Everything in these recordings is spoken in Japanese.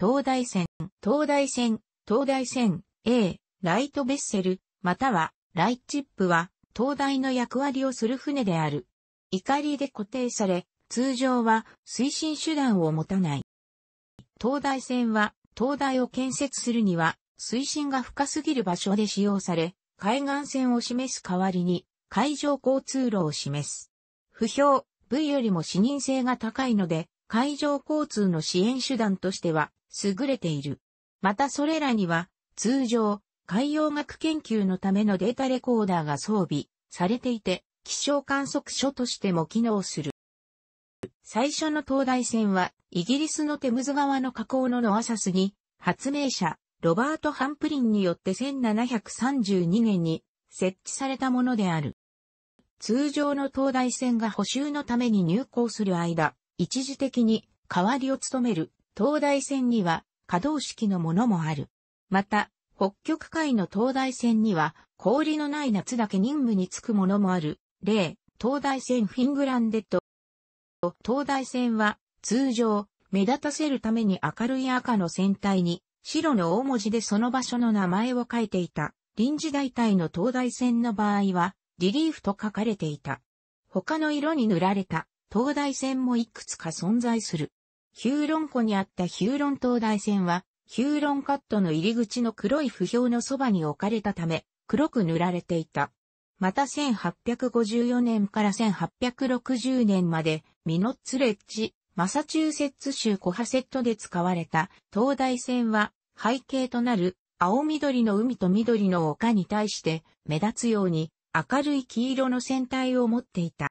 東大線、東大線、東大線、A、ライトベッセル、または、ライチップは、東大の役割をする船である。怒りで固定され、通常は推進手段を持たない。東大戦は、東大を建設するには、水深が深すぎる場所で使用され、海岸線を示す代わりに、海上交通路を示す。不評、V よりも視認性が高いので、海上交通の支援手段としては優れている。またそれらには通常海洋学研究のためのデータレコーダーが装備されていて気象観測所としても機能する。最初の東大線はイギリスのテムズ川の河口のノアサスに発明者ロバート・ハンプリンによって1732年に設置されたものである。通常の東大線が補修のために入港する間、一時的に代わりを務める東大線には可動式のものもある。また、北極海の東大線には氷のない夏だけ任務に就くものもある。例、東大線フィングランデット。東大線は通常目立たせるために明るい赤の船体に白の大文字でその場所の名前を書いていた。臨時代替の東大線の場合はリリーフと書かれていた。他の色に塗られた灯台線もいくつか存在する。ヒューロン湖にあったヒューロン灯台線は、ヒューロンカットの入り口の黒い不評のそばに置かれたため、黒く塗られていた。また1854年から1860年まで、ミノッツレッジ、マサチューセッツ州コハセットで使われた灯台線は、背景となる青緑の海と緑の丘に対して目立つように明るい黄色の船体を持っていた。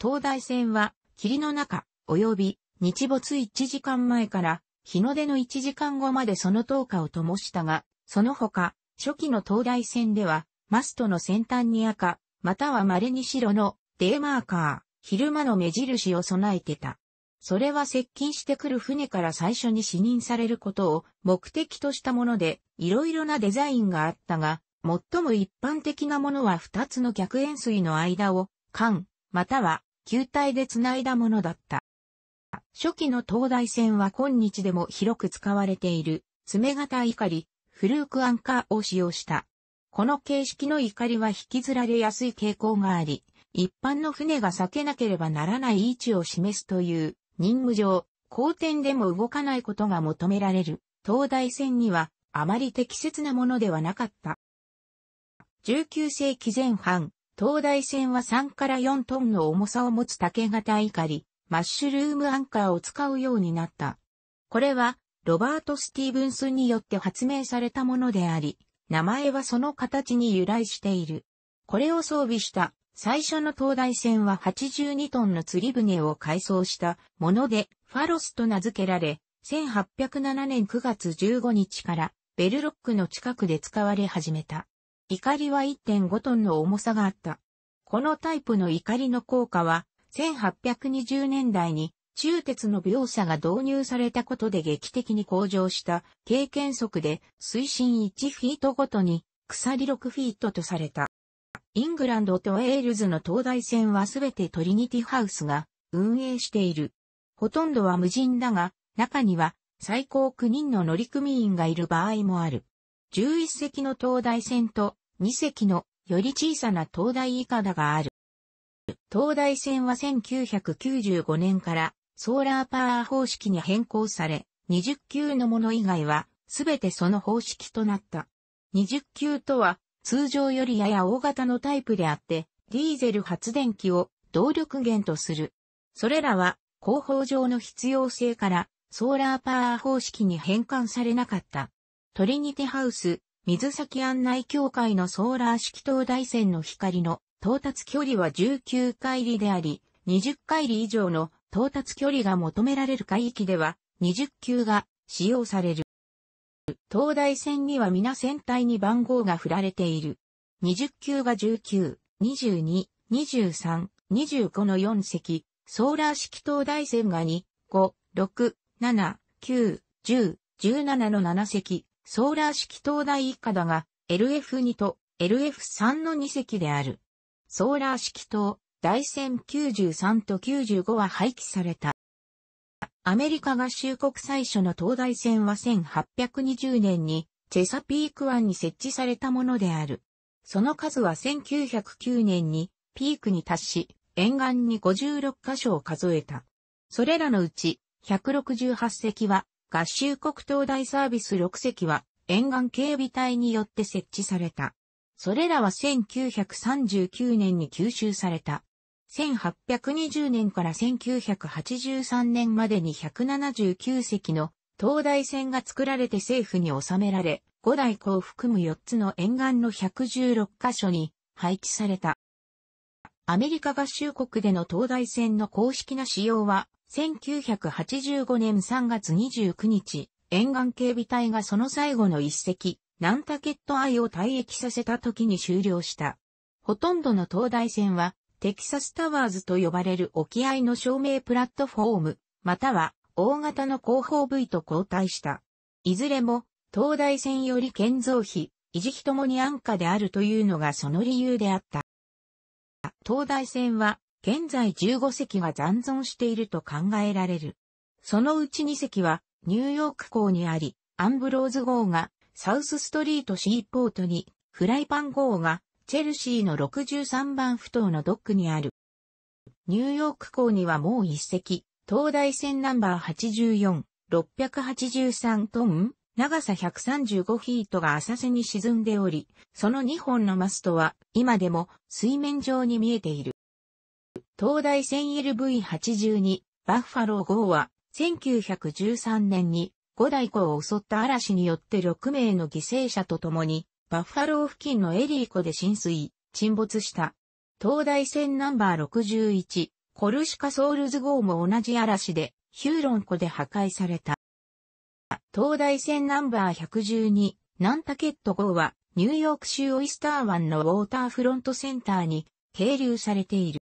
東大線は、霧の中、及び日没1時間前から日の出の1時間後までその灯火を灯したが、その他、初期の東大線では、マストの先端に赤、または稀に白のデーマーカー、昼間の目印を備えてた。それは接近してくる船から最初に視認されることを目的としたもので、いろいろなデザインがあったが、最も一般的なものは2つの逆円錐の間を、間、または球体で繋いだものだった。初期の東大線は今日でも広く使われている爪型りフルークアンカーを使用した。この形式のりは引きずられやすい傾向があり、一般の船が避けなければならない位置を示すという任務上、後転でも動かないことが求められる東大線にはあまり適切なものではなかった。19世紀前半、東大線は3から4トンの重さを持つ竹型イカリ、マッシュルームアンカーを使うようになった。これは、ロバート・スティーブンスによって発明されたものであり、名前はその形に由来している。これを装備した最初の東大船は82トンの釣り船を改装したもので、ファロスと名付けられ、1807年9月15日からベルロックの近くで使われ始めた。怒りは1.5トンの重さがあった。このタイプの怒りの効果は、1820年代に中鉄の描写が導入されたことで劇的に向上した経験則で水深1フィートごとに鎖6フィートとされた。イングランドとエールズの東大線はすべてトリニティハウスが運営している。ほとんどは無人だが、中には最高9人の乗組員がいる場合もある。11隻の灯台船と2隻のより小さな灯台いかだがある。灯台船は1995年からソーラーパワー方式に変更され、20級のもの以外はすべてその方式となった。20級とは通常よりやや大型のタイプであって、ディーゼル発電機を動力源とする。それらは広報上の必要性からソーラーパワー方式に変換されなかった。トリニティハウス、水先案内協会のソーラー式灯台線の光の到達距離は19回里であり、20回里以上の到達距離が求められる海域では、20級が使用される。灯台線には皆船体に番号が振られている。20級が19、22、23、25の4隻、ソーラー式灯台線が2、5、6、7、9、10、17の7隻、ソーラー式灯台以下だが、LF2 と LF3 の2隻である。ソーラー式灯、台船93と95は廃棄された。アメリカ合衆国最初の灯台船は1820年にチェサピーク湾に設置されたものである。その数は1909年にピークに達し、沿岸に56カ所を数えた。それらのうち168隻は合衆国灯台サービス6隻は沿岸警備隊によって設置された。それらは1939年に吸収された。1820年から1983年までに179隻の東大船が作られて政府に収められ、五大港を含む4つの沿岸の116カ所に配置された。アメリカ合衆国での東大船の公式な使用は1985年3月29日、沿岸警備隊がその最後の一隻、ナンタケットアイを退役させた時に終了した。ほとんどの東大線は、テキサスタワーズと呼ばれる沖合の照明プラットフォーム、または大型の広報部位と交代した。いずれも、東大線より建造費、維持費ともに安価であるというのがその理由であった。東大線は現在15隻が残存していると考えられる。そのうち2隻はニューヨーク港にあり、アンブローズ号がサウスストリートシーポートに、フライパン号がチェルシーの63番埠頭のドックにある。ニューヨーク港にはもう1隻、東大船ナンバー84、683トン、長さ135フィートが浅瀬に沈んでおり、その2本のマストは今でも水面上に見えている。東大戦 l v 8 2バッファロー号は1913年に五大湖を襲った嵐によって6名の犠牲者と共にバッファロー付近のエリー湖で浸水、沈没した。東大戦ナンバー61コルシカソウルズ号も同じ嵐でヒューロン湖で破壊された。東大戦ナンバー112ナンタケット号はニューヨーク州オイスター湾のウォーターフロントセンターに係留されている。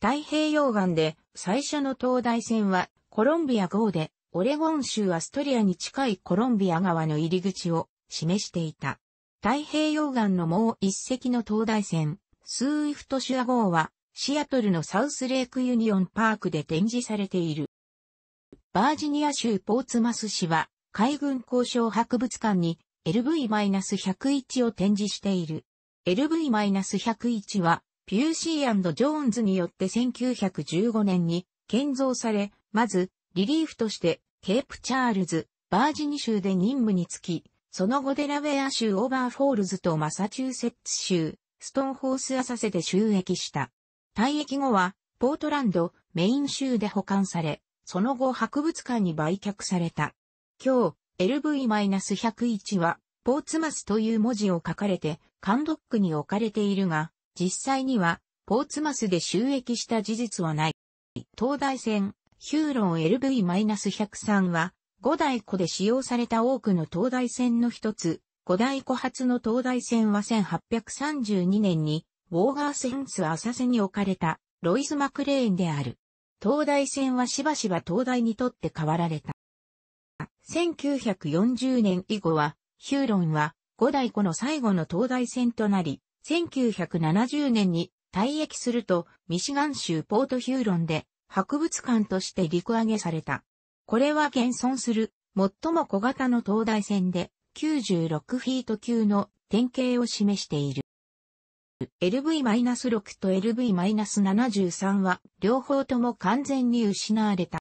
太平洋岸で最初の東大線はコロンビア号でオレゴン州アストリアに近いコロンビア側の入り口を示していた。太平洋岸のもう一隻の東大線、スーイフトシュア号はシアトルのサウスレイクユニオンパークで展示されている。バージニア州ポーツマス市は海軍交渉博物館に LV-101 を展示している。LV-101 はピューシージョーンズによって1915年に建造され、まず、リリーフとして、ケープチャールズ、バージニ州で任務につき、その後デラウェア州オーバーフォールズとマサチューセッツ州、ストンホースアサセで収益した。退役後は、ポートランド、メイン州で保管され、その後博物館に売却された。今日、LV-101 は、ポーツマスという文字を書かれて、カンドックに置かれているが、実際には、ポーツマスで収益した事実はない。東大線、ヒューロン LV-103 は、五大湖で使用された多くの東大線の一つ、五大湖発の東大線は1832年に、ウォーガーセンス浅瀬に置かれた、ロイズ・マクレーンである。東大線はしばしば東大にとって変わられた。1940年以後は、ヒューロンは五大湖の最後の東大線となり、1970年に退役すると、ミシガン州ポートヒューロンで博物館として陸揚げされた。これは現存する最も小型の灯台船で96フィート級の典型を示している。LV-6 と LV-73 は両方とも完全に失われた。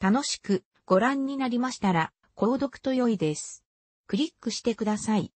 楽しくご覧になりましたら、購読と良いです。クリックしてください。